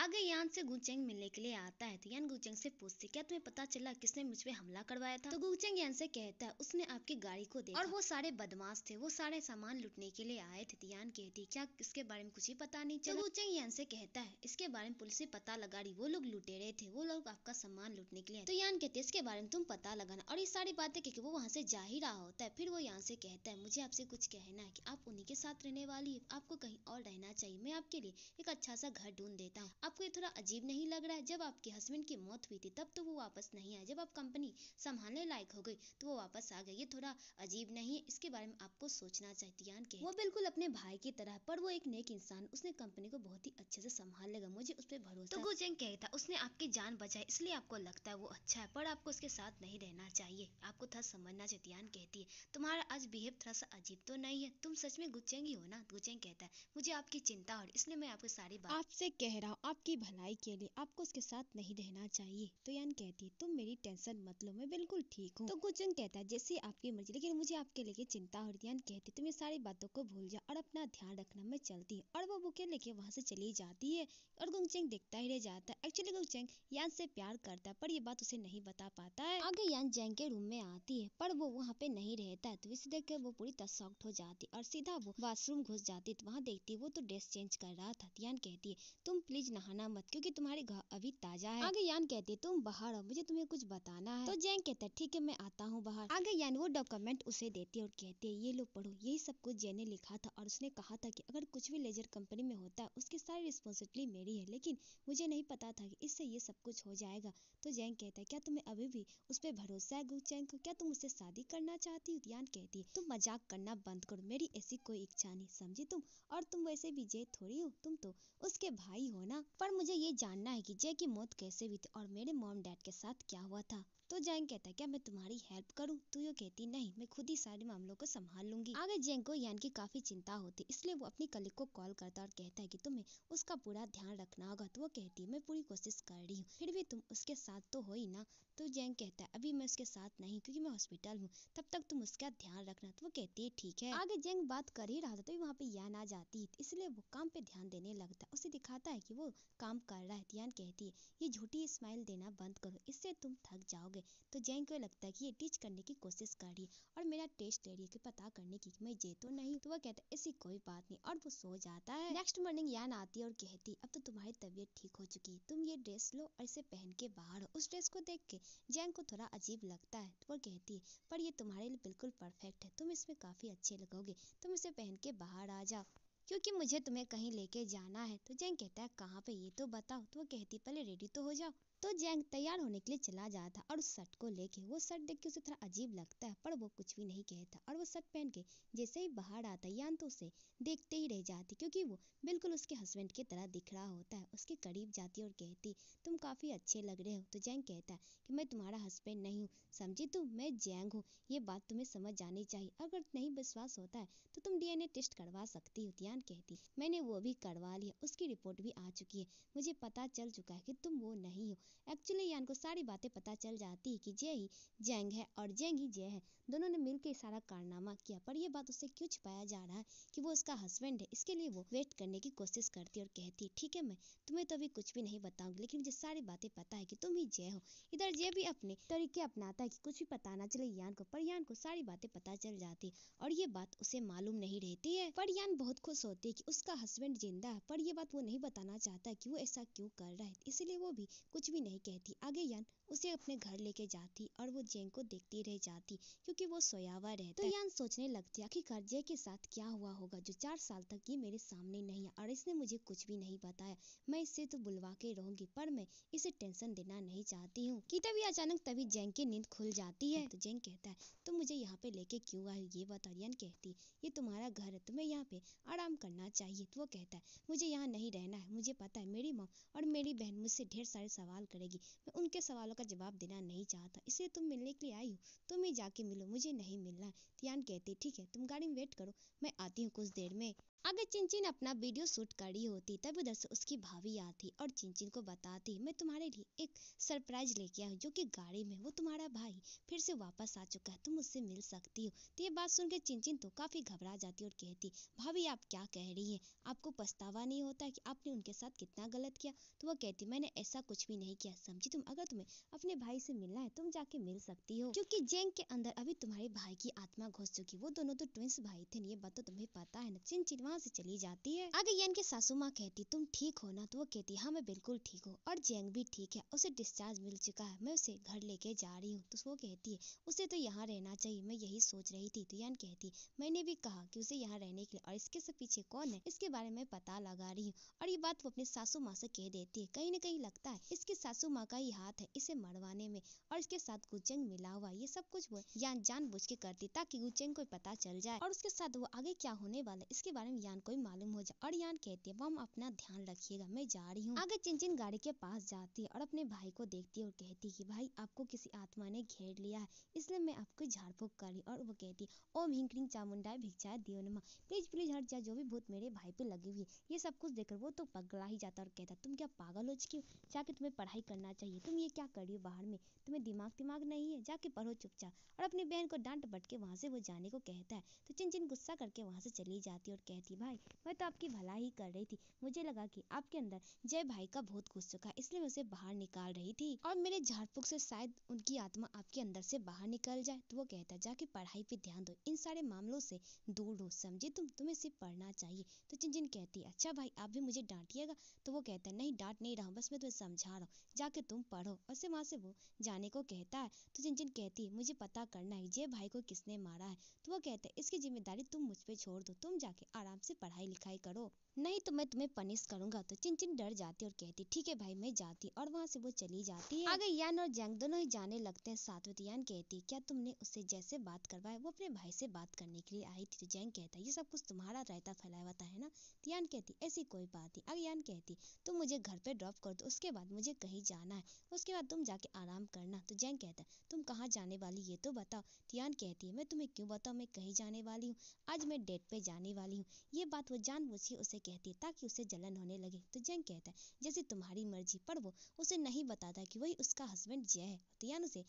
आगे यान से गुचेंग मिलने के लिए आता है तो यान गुचेंग से पूछते क्या तुम्हें पता चला किसने मुझ पर हमला करवाया था तो गुचेंग यान से कहता है उसने आपकी गाड़ी को देखा और वो सारे बदमाश थे वो सारे सामान लुटने के लिए आए थे तो यान कहती क्या इसके बारे में कुछ ही पता नहीं चला तो गुचेंग यान से कहता है इसके बारे में पुलिस ने पता लगा रही वो लोग लुटेरे थे वो लोग आपका सामान लुटने के लिए तो यान कहते इसके बारे में तुम पता लगाना और ये सारी बातें क्योंकि वो वहाँ से जा ही रहा होता है फिर वो यहाँ से कहता है मुझे आपसे कुछ कहना है की आप उन्हीं के साथ रहने वाली है आपको कहीं और रहना चाहिए मैं आपके लिए एक अच्छा सा घर ढूंढ देता हूँ आपको ये थोड़ा अजीब नहीं लग रहा है जब आपके हस्बैंड की मौत हुई थी तब तो वो वापस नहीं आया जब आप कंपनी संभालने लायक हो गई तो वो वापस आ गई ये थोड़ा अजीब नहीं है इसके बारे में आपको सोचना चाहती यान के वो बिल्कुल अपने भाई की तरह पर वो एक नेक इंसान उसने कंपनी को बहुत ही अच्छे से संभाल लेगा मुझे उस पर भरोसा तो गुजेंग कहता उसने आपकी जान बचाई इसलिए आपको लगता है वो अच्छा है पर आपको उसके साथ नहीं रहना चाहिए आपको थोड़ा समझना चाहिए तियान कहती है तुम्हारा आज बिहेव थोड़ा सा अजीब तो नहीं है तुम सच में गुचेंग ही हो ना गुचेंग कहता है मुझे आपकी चिंता और इसलिए मैं आपको सारी बात आपसे कह रहा हूँ आप आपकी भलाई के लिए आपको उसके साथ नहीं रहना चाहिए तो यान कहती है तुम मेरी टेंशन मत लो मैं बिल्कुल ठीक हूँ तो गुजन कहता है जैसे आपकी मर्जी लेकिन मुझे आपके लेके चिंता हो रही यान कहती तुम ये सारी बातों को भूल जाओ और अपना ध्यान रखना मैं चलती हूँ और वो बुके लेके वहाँ से चली जाती है और गुंगचेंग देखता ही रह जाता है एक्चुअली गुंगचेंग यान से प्यार करता है पर ये बात उसे नहीं बता पाता है आगे यान जैंग के रूम में आती है पर वो वहाँ पे नहीं रहता है तो इसे देख वो पूरी तसॉक्ट हो जाती और सीधा वो वॉशरूम घुस जाती तो वहाँ देखती वो तो ड्रेस चेंज कर रहा था तो यान कहती है तुम प्लीज नहा खाना मत क्योंकि तुम्हारे घाव अभी ताजा है आगे यान कहती है तुम बाहर आओ मुझे तुम्हें कुछ बताना है तो जैन कहता है ठीक है मैं आता हूँ बाहर आगे यान वो डॉक्यूमेंट उसे देती है और कहती है ये लो पढ़ो यही सब कुछ जैन ने लिखा था और उसने कहा था की अगर कुछ भी लेजर कंपनी में होता है उसकी सारी रिस्पॉन्सिबिलिटी मेरी है लेकिन मुझे नहीं पता था की इससे ये सब कुछ हो जाएगा तो जैन कहता है क्या तुम्हें अभी भी उस पर भरोसा है गुचैन को क्या तुम उससे शादी करना चाहती हो यान कहती है तुम मजाक करना बंद करो मेरी ऐसी कोई इच्छा नहीं समझी तुम और तुम वैसे भी जे थोड़ी हो तुम तो उसके भाई हो ना पर मुझे ये जानना है कि जय की मौत कैसे हुई थी और मेरे मॉम डैड के साथ क्या हुआ था तो जैंग कहता है क्या मैं तुम्हारी हेल्प करूँ तो ये कहती नहीं मैं खुद ही सारे मामलों को संभाल लूंगी आगे जैंग को यान की काफी चिंता होती इसलिए वो अपनी कलिक को कॉल करता और कहता है कि तुम्हें उसका पूरा ध्यान रखना होगा तो वो कहती है मैं पूरी कोशिश कर रही हूँ फिर भी तुम उसके साथ तो हो ही ना तो जैंग कहता है अभी मैं उसके साथ नहीं क्योंकि मैं हॉस्पिटल हूँ तब तक तुम उसका ध्यान रखना तो वो कहती है ठीक है आगे जैंग बात कर ही रहा था तो वहाँ पे यान आ जाती है इसलिए वो काम पे ध्यान देने लगता है उसे दिखाता है कि वो काम कर रहा है तो यान कहती है ये झूठी स्माइल देना बंद करो इससे तुम थक जाओगे गए तो जैन को लगता है कि ये टीच करने की कोशिश कर रही है और मेरा टेस्ट ले रही है कि पता करने की मैं जे तो नहीं तो वह कहता है ऐसी कोई बात नहीं और वो सो जाता है नेक्स्ट मॉर्निंग यान आती है और कहती अब तो तुम्हारी तबीयत ठीक हो चुकी है तुम ये ड्रेस लो और इसे पहन के बाहर उस ड्रेस को देख के जैन को थोड़ा अजीब लगता है तो वह कहती है पर ये तुम्हारे लिए बिल्कुल परफेक्ट है तुम इसमें काफ़ी अच्छे लगोगे तुम इसे पहन के बाहर आ जाओ क्योंकि मुझे तुम्हें कहीं लेके जाना है तो जैंग कहता है कहाँ पे ये तो बताओ तो वो कहती पहले रेडी तो हो जाओ तो जैंग तैयार होने के लिए चला जाता और उस शर्ट को लेके वो शर्ट देख के उसे थोड़ा अजीब लगता है पर वो कुछ भी नहीं कहता और वो शर्ट पहन के जैसे ही बाहर आता यान तो उसे देखते ही रह जाती क्योंकि वो बिल्कुल उसके हस्बैंड की तरह दिख रहा होता है उसके करीब जाती और कहती तुम काफ़ी अच्छे लग रहे हो तो जैंग कहता है कि मैं तुम्हारा हस्बैंड नहीं हूँ समझी तुम मैं जैंग हूँ ये बात तुम्हें समझ जानी चाहिए अगर नहीं विश्वास होता है तो तुम डीएनए टेस्ट करवा सकती हो जान कहती मैंने वो भी करवा लिया उसकी रिपोर्ट भी आ चुकी है मुझे पता चल चुका है कि तुम वो नहीं हो एक्चुअली यान को सारी बातें पता चल जाती है कि जय ही जैंग है और जैंग ही जय है दोनों ने मिलकर सारा कारनामा किया पर यह बात उससे क्यों छुपाया जा रहा है कि वो उसका हस्बैंड है इसके लिए वो वेट करने की कोशिश करती है और कहती है ठीक है मैं तुम्हें तो अभी कुछ भी नहीं बताऊंगी लेकिन मुझे सारी बातें पता है कि तुम ही जय हो इधर जय भी अपने तरीके अपनाता है कि कुछ भी पता ना चले यान को पर यान को सारी बातें पता चल जाती है और ये बात उसे मालूम नहीं रहती है पर यान बहुत खुश हो सोते कि उसका हस्बैंड जिंदा है पर यह बात वो नहीं बताना चाहता कि वो ऐसा क्यों कर रहा है इसलिए वो भी कुछ भी नहीं कहती आगे यान उसे अपने घर लेके जाती और वो जैन को देखती रह जाती क्योंकि वो सोया हुआ रहता तो यान सोचने लगती आखिरकार जय के साथ क्या हुआ होगा जो चार साल तक ये मेरे सामने नहीं है और इसने मुझे कुछ भी नहीं बताया मैं इससे तो बुलवा के रहूंगी पर मैं इसे टेंशन देना नहीं चाहती हूँ की तभी अचानक तभी जैन की नींद खुल जाती है तो जैन कहता है तुम तो मुझे यहाँ पे लेके क्यों आयो ये बताओ यान कहती ये तुम्हारा घर है तुम्हें यहाँ पे आराम करना चाहिए तो वो कहता है मुझे यहाँ नहीं रहना है मुझे पता है मेरी माँ और मेरी बहन मुझसे ढेर सारे सवाल करेगी मैं उनके सवालों का जवाब देना नहीं चाहता इसलिए तुम मिलने के लिए आई हो तुम ही जाके मिलो मुझे नहीं मिलना है तियान कहती ठीक है तुम गाड़ी में वेट करो मैं आती हूँ कुछ देर में अगर चिंचिन अपना वीडियो शूट कर रही होती तब उधर से उसकी भाभी आती और चिंचिन को बताती मैं तुम्हारे लिए एक सरप्राइज लेके आई जो कि गाड़ी में वो तुम्हारा भाई फिर से वापस आ चुका है तुम उससे मिल सकती हो तो ये बात सुनकर चिंचिन तो काफ़ी घबरा जाती और कहती भाभी आप क्या कह रही है आपको पछतावा नहीं होता कि आपने उनके साथ कितना गलत किया तो वह कहती मैंने ऐसा कुछ भी नहीं किया समझी तुम अगर तुम्हें अपने भाई से मिलना है तुम जाके मिल सकती हो क्योंकि जेंग के अंदर अभी तुम्हारे भाई की आत्मा घुस चुकी वो दोनों तो ट्विंस भाई थे ये बात तो तुम्हें पता है ना चिंचिन वहाँ से चली जाती है आगे यन की सासू माँ कहती तुम ठीक हो ना तो वो कहती हाँ मैं बिल्कुल ठीक हूँ और जेंग भी ठीक है उसे डिस्चार्ज मिल चुका है मैं उसे घर लेके जा रही हूँ तो वो कहती है उसे तो यहाँ रहना चाहिए मैं यही सोच रही थी तो यान कहती मैंने भी कहा की उसे यहाँ रहने के लिए और इसके सब पीछे कौन है इसके बारे में पता लगा रही हूँ और ये बात वो अपनी सासू माँ से कह देती है कहीं ना कहीं लगता है इसकी सासू माँ का ही हाथ है इसे मरवाने में और इसके साथ गुजंग मिला हुआ ये सब कुछ वो यान जान के करती ताकि गुजंग को पता चल जाए और उसके साथ वो आगे क्या होने वाला है इसके बारे में यान को मालूम हो जाए और यान कहती है मम अपना ध्यान रखिएगा मैं जा रही हूँ आगे चिंचिन गाड़ी के पास जाती है और अपने भाई को देखती है और कहती कि भाई आपको किसी आत्मा ने घेर लिया है इसलिए मैं आपको झाड़ फूक कर रही और वो कहती है ओम हिंकरिंग चामुंडा भिक्षा दियो नमा प्लीज प्लीज हट जा जो भी भूत मेरे भाई पे लगी हुई है ये सब कुछ देखकर वो तो पगला ही जाता और कहता तुम क्या पागल हो चुकी हो जाके तुम्हें पढ़ाई करना चाहिए तुम ये क्या कर रही हो बाहर में तुम्हें दिमाग दिमाग नहीं है जाके पढ़ो चुपचाप और अपनी बहन को डांट बट के वहाँ से वो जाने को कहता है तो चिन चिन गुस्सा करके वहाँ से चली जाती है और कहती थी भाई मैं तो आपकी भला ही कर रही थी मुझे लगा कि आपके अंदर जय भाई का बहुत गुस्सा था इसलिए मैं उसे बाहर निकाल रही थी और मेरे झाड़फूक से शायद उनकी आत्मा आपके अंदर से बाहर निकल जाए तो वो कहता जाके पढ़ाई पे ध्यान दो इन सारे मामलों से दूर रहो समझे तुम तुम्हें सिर्फ पढ़ना चाहिए तो चिंजिन कहती है अच्छा भाई आप भी मुझे डांटिएगा तो वो कहता है नहीं डांट नहीं रहा बस मैं तुम्हें समझा रहा हूँ जाके तुम पढ़ो और से वहाँ से वो जाने को कहता है तो चिंजिन कहती है मुझे पता करना है जय भाई को किसने मारा है तो वो कहता है इसकी जिम्मेदारी तुम मुझ पर छोड़ दो तुम जाके आराम से पढ़ाई लिखाई करो नहीं तो मैं तुम्हें पनिश करूंगा तो चिंचिन डर जाती और कहती ठीक है भाई मैं जाती और वहाँ से वो चली जाती है आगे यान और जैंग दोनों ही जाने लगते हैं सातवत यान कहती क्या तुमने उससे जैसे बात करवाया वो अपने भाई से बात करने के लिए आई थी तो जैंग कहता ये सब कुछ तुम्हारा रायता फैलाया हुआ है ना तो यान कहती ऐसी कोई बात नहीं आगे यान कहती तुम मुझे घर पे ड्रॉप कर दो उसके बाद मुझे कहीं जाना है उसके बाद तुम जाके आराम करना तो जैंग कहता है तुम कहाँ जाने वाली ये तो बताओ तो यान कहती है मैं तुम्हें क्यों बताऊँ मैं कहीं जाने वाली हूँ आज मैं डेट पे जाने वाली हूँ ये बात वो जान बुझी उसे कहती ताकि उसे जलन होने लगे तो जैंग कहता है जैसे तुम्हारी मर्जी पर वो उसे नहीं बताता कि वही उसका हस्बैंड जय है तो यान उसे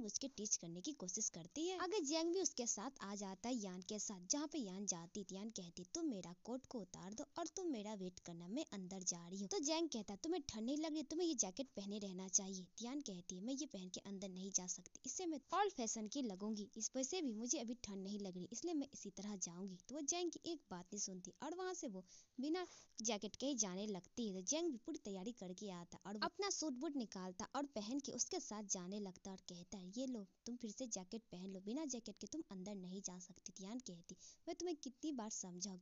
बुझ के टीच करने की कोशिश करती है अगर जैंग भी उसके साथ आ जाता है यान के साथ जहाँ पे यान जाती यान कहती तुम मेरा कोट को उतार दो और तुम मेरा वेट करना मैं अंदर जा रही हूँ तो जैंग कहता तुम्हें ठंड नहीं लग रही तुम्हें ये जैकेट पहने रहना चाहिए तो यान कहती है मैं ये पहन के अंदर नहीं जा सकती इससे मैं ऑल फैशन की लगूंगी इस वजह से भी मुझे अभी ठंड नहीं लग रही इसलिए मैं इसी तरह जाऊंगी तो वो जैंग की एक बात सुनती और वहाँ से वो बिना जैकेट के ही जाने लगती है जैंग भी पूरी तैयारी करके आता और अपना सूट बूट निकालता और पहन के उसके साथ जाने लगता और कहता है ये लो तुम फिर से जैकेट पहन लो बिना जैकेट के तुम अंदर नहीं जा सकती ध्यान कहती मैं तुम्हें कितनी बार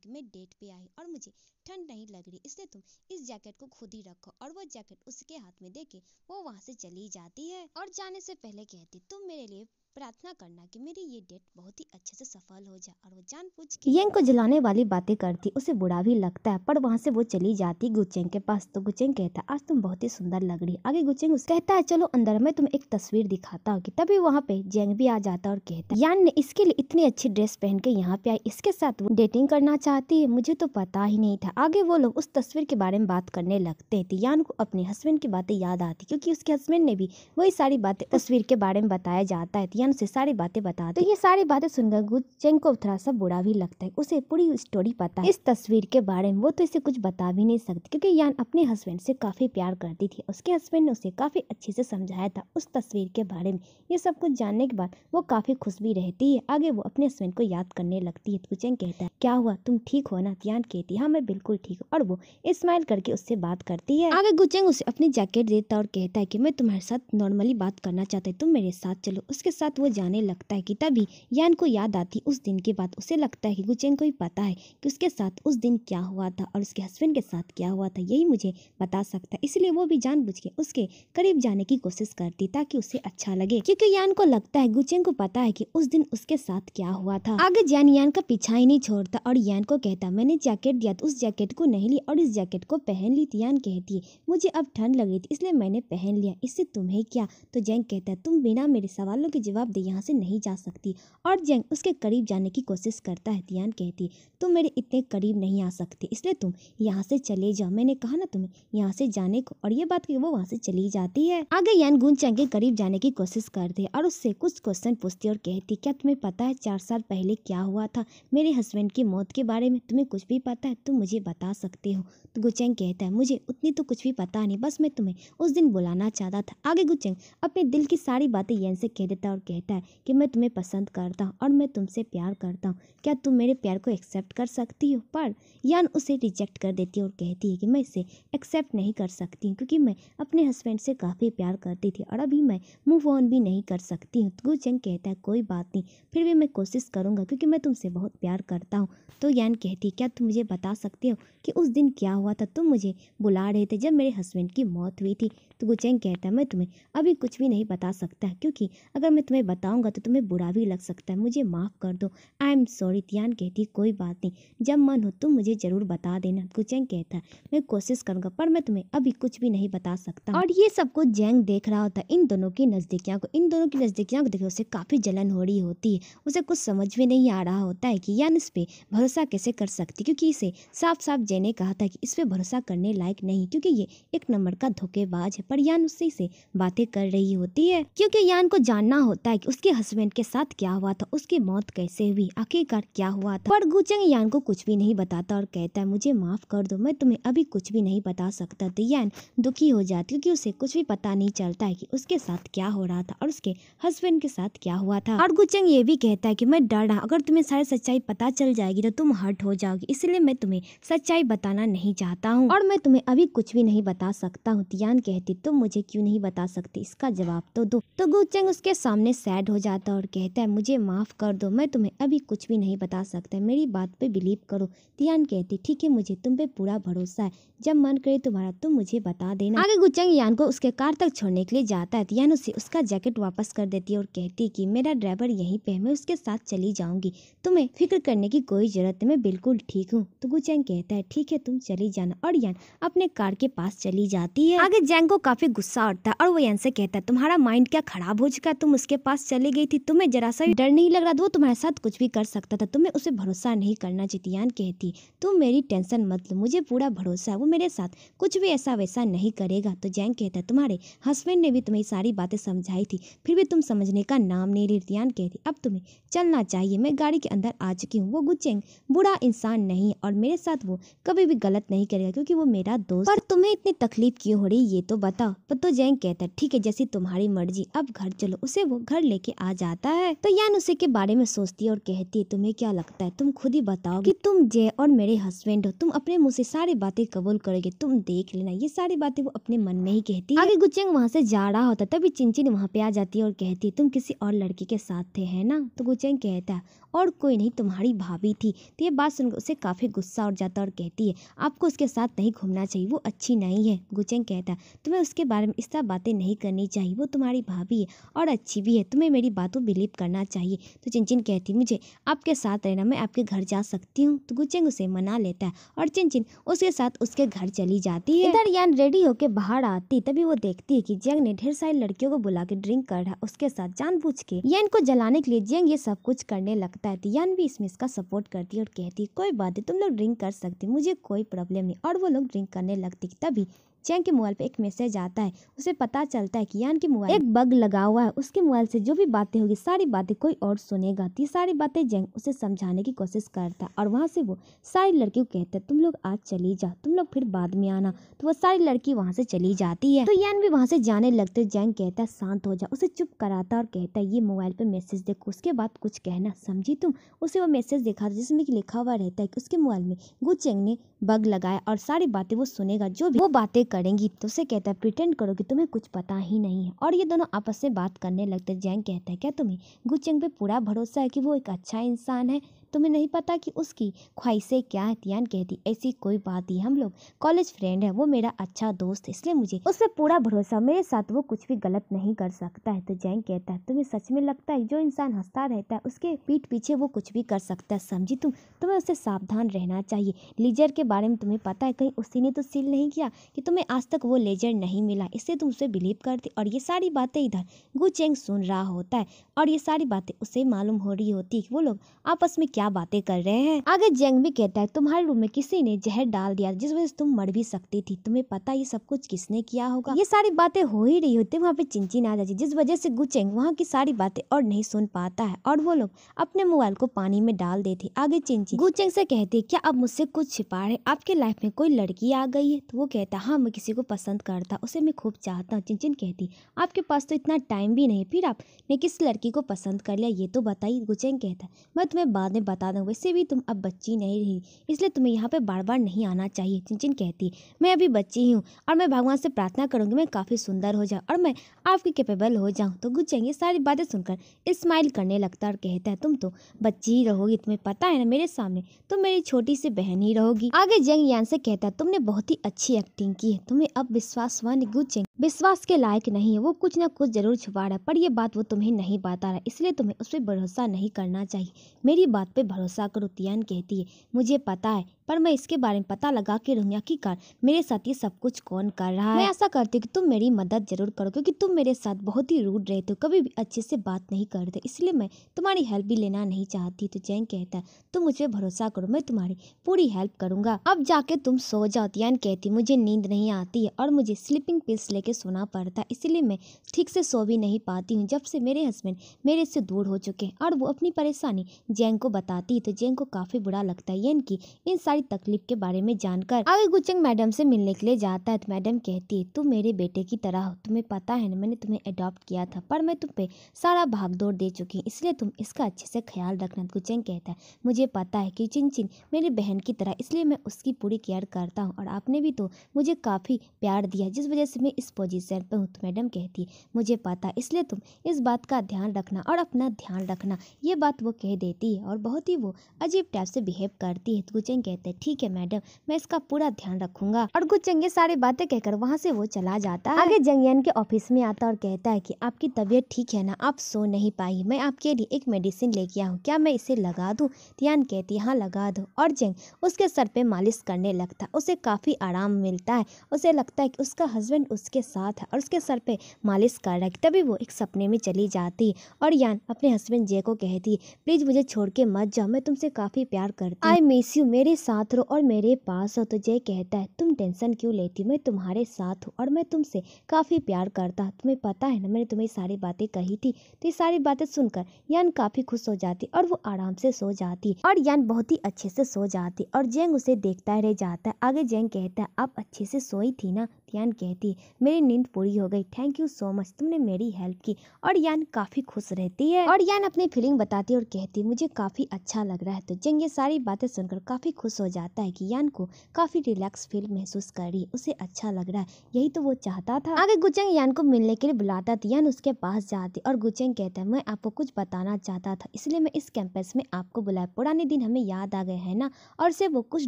की मैं डेट पे आई और मुझे ठंड नहीं लग रही इसलिए तुम इस जैकेट को खुद ही रखो और वो जैकेट उसके हाथ में दे वो वहाँ से चली जाती है और जाने से पहले कहती तुम मेरे लिए प्रार्थना करना कि मेरी ये डेट बहुत ही अच्छे से सफल हो जाए और वो जान पूछ येंग को जलाने वाली बातें करती उसे बुरा भी लगता है पर वहाँ से वो चली जाती गुचेंग के पास तो गुचेंग कहता आज तुम बहुत ही सुंदर लग रही आगे गुचेंग उसे कहता है चलो अंदर मैं तुम एक तस्वीर दिखाता हूँ तभी वहाँ पे जेंग भी आ जाता और कहता यान ने इसके लिए इतनी अच्छी ड्रेस पहन के यहाँ पे आई इसके साथ वो डेटिंग करना चाहती है मुझे तो पता ही नहीं था आगे वो लोग उस तस्वीर के बारे में बात करने लगते है यान को अपने हस्बैंड की बातें याद आती क्यूँकी उसके हस्बैंड ने भी वही सारी बातें तस्वीर के बारे में बताया जाता है कियान से सारी बातें बता तो ये सारी बातें सुनकर चेंग को थोड़ा सा बुरा भी लगता है उसे पूरी स्टोरी पता है इस तस्वीर के बारे में वो तो इसे कुछ बता भी नहीं सकती क्योंकि यान अपने हस्बैंड से काफ़ी प्यार करती थी उसके हस्बैंड ने उसे काफ़ी अच्छे से समझाया था उस तस्वीर के बारे में ये सब कुछ जानने के बाद वो काफ़ी खुश भी रहती है आगे वो अपने हस्बैंड को याद करने लगती है तो गुचेंग कहता है क्या हुआ तुम ठीक हो ना तो यान कहती हाँ मैं बिल्कुल ठीक हूँ और वो स्माइल करके उससे बात करती है आगे गुचेंग उसे अपनी जैकेट देता और कहता है की मैं तुम्हारे साथ नॉर्मली बात करना चाहता हूँ तुम मेरे साथ चलो उसके साथ बाद वो जाने लगता है कि तभी यान को याद आती उस दिन के बाद उसे लगता है कि गुचेन को ही पता है कि उसके साथ उस दिन क्या हुआ था और उसके हस्बैंड के साथ क्या हुआ था यही मुझे बता सकता है इसलिए वो भी जानबूझ के उसके करीब जाने की कोशिश करती ताकि उसे अच्छा लगे क्योंकि यान को लगता है गुचेन को पता है कि उस दिन उसके साथ क्या हुआ था आगे जैन यान का पीछा ही नहीं छोड़ता और यान को कहता मैंने जैकेट दिया तो उस जैकेट को नहीं ली और इस जैकेट को पहन ली थी यान कहती है मुझे अब ठंड लगी थी इसलिए मैंने पहन लिया इससे तुम्हें क्या तो जैन कहता है तुम बिना मेरे सवालों के जवाब जवाब दे यहाँ से नहीं जा सकती और जेंग उसके करीब जाने की कोशिश करता है तियान कहती तुम मेरे इतने करीब नहीं आ सकते इसलिए तुम यहाँ से चले जाओ मैंने कहा ना तुम्हें यहाँ से जाने को और ये बात वो वहाँ से चली जाती है आगे यान गुन चैंग के करीब जाने की कोशिश करते और उससे कुछ क्वेश्चन पूछती और कहती क्या तुम्हें पता है चार साल पहले क्या हुआ था मेरे हस्बैंड की मौत के बारे में तुम्हें कुछ भी पता है तुम मुझे बता सकते हो तो गुचैंग कहता है मुझे उतनी तो कुछ भी पता नहीं बस मैं तुम्हें उस दिन बुलाना चाहता था आगे गुचैंग अपने दिल की सारी बातें यन से कह देता और कहता है कि मैं तुम्हें पसंद करता हूँ और मैं तुमसे प्यार करता हूँ क्या तुम मेरे प्यार को एक्सेप्ट कर सकती हो पर यान उसे रिजेक्ट कर देती है और कहती है कि मैं इसे एक्सेप्ट नहीं कर सकती क्योंकि मैं अपने हस्बैंड से काफ़ी प्यार करती थी और अभी मैं मूव ऑन भी नहीं कर सकती हूँ गुजंग कहता है कोई बात नहीं फिर भी मैं कोशिश करूँगा क्योंकि मैं तुमसे बहुत प्यार करता हूँ तो यान कहती है क्या तुम मुझे बता सकते हो कि उस दिन क्या हुआ था तुम मुझे बुला रहे थे जब मेरे हस्बैंड की मौत हुई थी तो गुचैंग कहता है मैं तुम्हें अभी कुछ भी नहीं बता सकता क्योंकि अगर मैं तुम्हें तुम्हें बताऊंगा तो तुम्हें बुरा भी लग सकता है मुझे माफ़ कर दो आई एम सॉरी तियान कहती कोई बात नहीं जब मन हो तुम मुझे ज़रूर बता देना गुचैंग कहता मैं कोशिश करूंगा पर मैं तुम्हें अभी कुछ भी नहीं बता सकता और ये सब कुछ जैंग देख रहा होता है इन दोनों की नज़दीकियाँ को इन दोनों की नज़दीकियाँ को देखे उसे काफ़ी जलन हो रही होती है उसे कुछ समझ में नहीं आ रहा होता है कि यान इस पर भरोसा कैसे कर सकती क्योंकि इसे साफ साफ जय ने कहा था कि इस पर भरोसा करने लायक नहीं क्योंकि ये एक नंबर का धोखेबाज है पर यान उससे बातें कर रही होती है क्योंकि यान को जानना होता बताया कि उसके हस्बैंड के साथ क्या हुआ था उसकी मौत कैसे हुई आखिरकार क्या हुआ था पर गुचंग यान को कुछ भी नहीं बताता और कहता है मुझे माफ कर दो मैं तुम्हें अभी कुछ भी नहीं बता सकता तो यान दुखी हो जाती क्योंकि उसे कुछ भी पता नहीं चलता है कि उसके साथ क्या हो रहा था और उसके हस्बैंड के साथ क्या हुआ था और गुचंग ये भी कहता है की मैं डर रहा अगर तुम्हें सारी सच्चाई पता चल जाएगी तो तुम हर्ट हो जाओगी इसलिए मैं तुम्हें सच्चाई बताना नहीं चाहता हूँ और मैं तुम्हें अभी कुछ भी नहीं बता सकता हूँ तियान तो कहती तुम मुझे क्यों नहीं बता सकती इसका जवाब तो दो तो गुचंग उसके सामने सैड हो जाता और कहता है मुझे माफ़ कर दो मैं तुम्हें अभी कुछ भी नहीं बता सकता मेरी बात पे बिलीव करो तियान कहती ठीक है मुझे तुम पे पूरा भरोसा है जब मन करे तुम्हारा तुम मुझे बता देना आगे गुचंग यान को उसके कार तक छोड़ने के लिए जाता है तियान उसे उसका जैकेट वापस कर देती है और कहती है कि मेरा ड्राइवर यहीं पे है मैं उसके साथ चली जाऊंगी तुम्हें फिक्र करने की कोई ज़रूरत मैं बिल्कुल ठीक हूँ तो गुचंग कहता है ठीक है तुम चली जाना और यान अपने कार के पास चली जाती है आगे जैंग को काफ़ी गुस्सा उठता है और वो यान से कहता है तुम्हारा माइंड क्या खराब हो चुका है तुम उसके पास पास चली गई थी तुम्हें जरा सा डर नहीं लग रहा था वो तुम्हारे साथ कुछ भी कर सकता था तुम्हें उसे भरोसा नहीं करना जितियान कहती तुम मेरी टेंशन मत लो मुझे पूरा भरोसा है वो मेरे साथ कुछ भी ऐसा वैसा नहीं करेगा तो जैंग कहता तुम्हारे हस्बैंड ने भी तुम्हें सारी बातें समझाई थी फिर भी तुम समझने का नाम नहीं रितियान कहती अब तुम्हें चलना चाहिए मैं गाड़ी के अंदर आ चुकी हूँ वो गुचेंग बुरा इंसान नहीं और मेरे साथ वो कभी भी गलत नहीं करेगा क्योंकि वो मेरा दोस्त पर तुम्हें इतनी तकलीफ क्यों हो रही ये तो बताओ पर तो जैंग कहता ठीक है जैसी तुम्हारी मर्जी अब घर चलो उसे वो घर लेके आ जाता है तो यान उसे के बारे में सोचती है और कहती है तुम्हें क्या लगता है तुम खुद ही बताओ कि तुम जय और मेरे हस्बैंड हो तुम अपने मुँह से सारी बातें कबूल करोगे तुम देख लेना ये सारी बातें वो अपने मन में ही कहती है आगे गुचेंग वहाँ से जा रहा होता तभी चिंचिन वहाँ पे आ जाती है और कहती है तुम किसी और लड़की के साथ थे है ना तो गुचेंग कहता है और कोई नहीं तुम्हारी भाभी थी तो ये बात सुनकर उसे काफ़ी गुस्सा उठ जाता और कहती है आपको उसके साथ नहीं घूमना चाहिए वो अच्छी नहीं है गुचेंग कहता है तुम्हें उसके बारे में इस तरह बातें नहीं करनी चाहिए वो तुम्हारी भाभी है और अच्छी भी है है तुम्हें मेरी बातों बिलीव करना चाहिए तो चिंचिन कहती मुझे आपके साथ रहना मैं आपके घर जा सकती हूँ तो गुचिंग उसे मना लेता है और चिंचिन उसके साथ उसके घर चली जाती है इधर यान रेडी होकर बाहर आती तभी वो देखती है की जेंग ने ढेर सारी लड़कियों को बुला के ड्रिंक कर रहा उसके साथ बुझ के यान को जलाने के लिए जेंग ये सब कुछ करने लगता है तो यान भी इसमें इसका सपोर्ट करती है और कहती है कोई बात है तुम लोग ड्रिंक कर सकते मुझे कोई प्रॉब्लम नहीं और वो लोग ड्रिंक करने लगती तभी चैंग के मोबाइल पे एक मैसेज आता है उसे पता चलता है कि यान के मोबाइल एक बग लगा हुआ है उसके मोबाइल से जो भी बातें होगी सारी बातें कोई और सुनेगा ती सारी बातें जैंग उसे समझाने की कोशिश करता और वहाँ से वो सारी लड़की को कहता है तुम लोग आज चली जाओ तुम लोग फिर बाद में आना तो वो सारी लड़की वहाँ से चली जाती है तो यान भी वहाँ से जाने लगते जैंग कहता है शांत हो जाओ उसे चुप कराता और कहता है ये मोबाइल पर मैसेज देखो उसके बाद कुछ कहना समझी तुम उसे वो मैसेज दिखाता जिसमें कि लिखा हुआ रहता है कि उसके मोबाइल में गु चैंग ने बग लगाया और सारी बातें वो सुनेगा जो भी वो बातें करेंगी तो उसे कहता है प्रिटेंड करो कि तुम्हें कुछ पता ही नहीं है और ये दोनों आपस में बात करने लगते जैंग कहता है क्या तुम्हें गुचेंग पे पूरा भरोसा है कि वो एक अच्छा इंसान है तुम्हें नहीं पता कि उसकी ख्वाहिशें क्या है तियान कहती ऐसी कोई बात नहीं हम लोग कॉलेज फ्रेंड है वो मेरा अच्छा दोस्त है इसलिए मुझे उस पर पूरा भरोसा मेरे साथ वो कुछ भी गलत नहीं कर सकता है तो जैंग कहता है तुम्हें सच में लगता है जो इंसान हंसता रहता है उसके पीठ पीछे वो कुछ भी कर सकता है समझी तुम तुम्हें उससे सावधान रहना चाहिए लीजर के बारे में तुम्हें पता है कहीं उसी ने तो सील नहीं किया कि तुम्हें आज तक वो लेजर नहीं मिला इससे तुम उसे बिलीव करती और ये सारी बातें इधर गु चेंग सुन रहा होता है और ये सारी बातें उसे मालूम हो रही होती है वो लोग आपस में क्या क्या बातें कर रहे हैं आगे जेंग भी कहता है तुम्हारे रूम में किसी ने जहर डाल दिया जिस वजह से तुम मर भी सकती थी तुम्हें पता ये सब कुछ किसने किया होगा ये सारी बातें हो ही रही होती वहाँ पे चिंचिन आ जाती जिस वजह से गुचेंग वहाँ की सारी बातें और नहीं सुन पाता है और वो लोग अपने मोबाइल को पानी में डाल देते आगे चिंची गुचेंग से कहती क्या अब मुझसे कुछ छिपा रहे आपके लाइफ में कोई लड़की आ गई है तो वो कहता हाँ मैं किसी को पसंद करता उसे मैं खूब चाहता हूँ चिंचिन कहती आपके पास तो इतना टाइम भी नहीं फिर आपने किस लड़की को पसंद कर लिया ये तो बताइए गुचेंग कहता मैं तुम्हें बाद में बता दूँ वैसे भी तुम अब बच्ची नहीं रही इसलिए तुम्हें यहाँ पर बार बार नहीं आना चाहिए चिंचिन कहती मैं अभी बच्ची ही हूँ और मैं भगवान से प्रार्थना करूँगी मैं काफ़ी सुंदर हो जाऊँ और मैं आपकी कैपेबल हो जाऊँ तो गुजरेंगे सारी बातें सुनकर स्माइल करने लगता और कहता है तुम तो बच्ची ही रहोगी तुम्हें पता है ना मेरे सामने तुम तो मेरी छोटी सी बहन ही रहोगी आगे जंग यान से कहता है तुमने बहुत ही अच्छी एक्टिंग की है तुम्हें अब विश्वास विश्वासवान गुजरेंगे विश्वास के लायक नहीं है वो कुछ ना कुछ जरूर छुपा रहा है पर ये बात वो तुम्हें नहीं बता रहा इसलिए तुम्हें उस पर भरोसा नहीं करना चाहिए मेरी बात पे भरोसा करो तियान कहती है मुझे पता है पर मैं इसके बारे में पता लगा के की कार मेरे साथ ये सब कुछ कौन कर रहा है मैं ऐसा करती हूँ कि तुम मेरी मदद जरूर करो क्योंकि तुम मेरे साथ बहुत ही रूड रहते हो कभी भी अच्छे से बात नहीं करते इसलिए मैं तुम्हारी हेल्प भी लेना नहीं चाहती तो जैन कहता है तुम मुझे भरोसा करो मैं तुम्हारी पूरी हेल्प करूँगा अब जाके तुम सो जाओ तियान कहती मुझे नींद नहीं आती है और मुझे स्लीपिंग पिल्स लेके सोना पड़ता है इसलिए मैं ठीक से सो भी नहीं पाती हूँ जब से मेरे हस्बैंड मेरे से दूर हो चुके हैं और वो अपनी परेशानी जैन को बताती है तो जैन को काफ़ी बुरा लगता है यान की इन सारी सारी तकलीफ के बारे में जानकर आगे गुचंग मैडम से मिलने के लिए जाता है तो मैडम कहती है तुम मेरे बेटे की तरह हो तुम्हें पता है ना मैंने तुम्हें अडॉप्ट किया था पर मैं तुम पे सारा भाग दौड़ दे चुकी इसलिए तुम इसका अच्छे से ख्याल रखना तो गुचंग कहता है मुझे पता है कि चिंचिन मेरी बहन की तरह इसलिए मैं उसकी पूरी केयर करता हूँ और आपने भी तो मुझे काफ़ी प्यार दिया जिस वजह से मैं इस पोजिशन पर हूँ तो मैडम कहती है मुझे पता इसलिए तुम इस बात का ध्यान रखना और अपना ध्यान रखना ये बात वो कह देती है और बहुत ही वो अजीब टाइप से बिहेव करती है तो गुचंग कहते है ठीक है मैडम मैं इसका पूरा ध्यान रखूंगा और कुछ चंगे सारी बातें कहकर वहाँ से वो चला जाता है आगे जंगयन के ऑफिस में आता और कहता है की आपकी तबीयत ठीक है ना आप सो नहीं पाई मैं आपके लिए एक मेडिसिन लेके आऊँ क्या मैं इसे लगा दूँ ध्यान कहती हाँ लगा दो और जंग उसके सर पे मालिश करने लगता उसे काफ़ी आराम मिलता है उसे लगता है कि उसका हस्बैंड उसके साथ है और उसके सर पे मालिश कर रहा है तभी वो एक सपने में चली जाती और यान अपने हस्बैंड जय को कहती प्लीज़ मुझे छोड़ के मत जाओ मैं तुमसे काफ़ी प्यार करती आई मिस यू मेरे साथ साथ रहो और मेरे पास हो तो जय कहता है तुम टेंशन क्यों लेती मैं तुम्हारे साथ हूँ और मैं तुमसे काफ़ी प्यार करता तुम्हें पता है ना मैंने तुम्हें सारी बातें कही थी तो ये सारी बातें सुनकर यान काफ़ी खुश हो जाती और वो आराम से सो जाती और यान बहुत ही अच्छे से सो जाती और जेंग उसे देखता रह जाता है आगे जेंग कहता है आप अच्छे से सोई थी ना यान कहती मेरी नींद पूरी हो गई थैंक यू सो मच तुमने मेरी हेल्प की और यान काफ़ी खुश रहती है और यान अपनी फीलिंग बताती है और कहती मुझे काफ़ी अच्छा लग रहा है तो जंग ये सारी बातें सुनकर काफ़ी खुश हो जाता है कि यान को काफ़ी रिलैक्स फील महसूस कर रही है उसे अच्छा लग रहा है यही तो वो चाहता था आगे गुचंग यान को मिलने के लिए बुलाता था तो यान उसके पास जाती और गुचंग कहता है मैं आपको कुछ बताना चाहता था इसलिए मैं इस कैंपस में आपको बुलाया पुराने दिन हमें याद आ गए है ना और उसे वो कुछ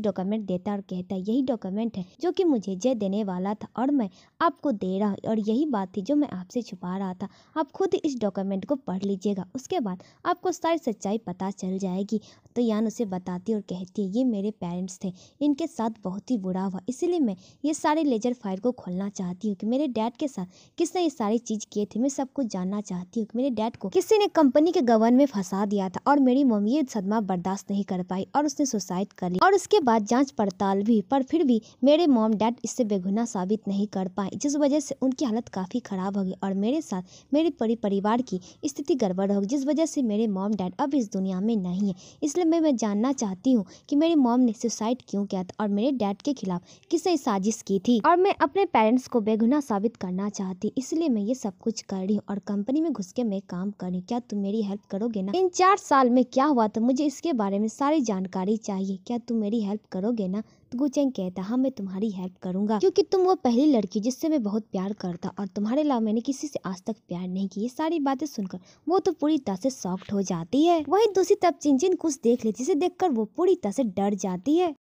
डॉक्यूमेंट देता और कहता है यही डॉक्यूमेंट है जो की मुझे जय देने वाला था और मैं आपको दे रहा हूँ और यही बात थी जो मैं आपसे छुपा रहा था आप खुद इस डॉक्यूमेंट को पढ़ लीजिएगा उसके बाद आपको सारी सच्चाई पता चल जाएगी तो यान उसे बताती और कहती है ये मेरे पेरेंट्स थे इनके साथ बहुत ही बुरा हुआ इसीलिए मैं ये सारे लेजर फाइल को खोलना चाहती हूँ कि मेरे डैड के साथ किसने ये सारी चीज़ किए थे मैं सब कुछ जानना चाहती हूँ कि मेरे डैड को किसी ने कंपनी के गवर्न में फंसा दिया था और मेरी मम्मी ये सदमा बर्दाश्त नहीं कर पाई और उसने सुसाइड कर लिया और उसके बाद जांच पड़ताल भी पर फिर भी मेरे मॉम डैड इससे बेगुना साबित बातचीत नहीं कर पाए जिस वजह से उनकी हालत काफ़ी ख़राब हो गई और मेरे साथ मेरे परि परिवार की स्थिति गड़बड़ हो गई जिस वजह से मेरे मॉम डैड अब इस दुनिया में नहीं है इसलिए मैं मैं जानना चाहती हूँ कि मेरी मॉम ने सुसाइड क्यों किया था और मेरे डैड के खिलाफ किसने साजिश की थी और मैं अपने पेरेंट्स को बेगुनाह साबित करना चाहती इसलिए मैं ये सब कुछ कर रही हूँ और कंपनी में घुस के मैं काम कर रही हूँ क्या तुम मेरी हेल्प करोगे ना इन चार साल में क्या हुआ था मुझे इसके बारे में सारी जानकारी चाहिए क्या तुम मेरी हेल्प करोगे ना गुचेंग कहता हाँ मैं तुम्हारी हेल्प करूंगा क्योंकि तुम वो पहली लड़की जिससे मैं बहुत प्यार करता और तुम्हारे अलावा मैंने किसी से आज तक प्यार नहीं की सारी बातें सुनकर वो तो पूरी तरह से सॉफ्ट हो जाती है वही दूसरी तरफ चिंचिन कुछ देख लेती जिसे देखकर वो पूरी तरह से डर जाती है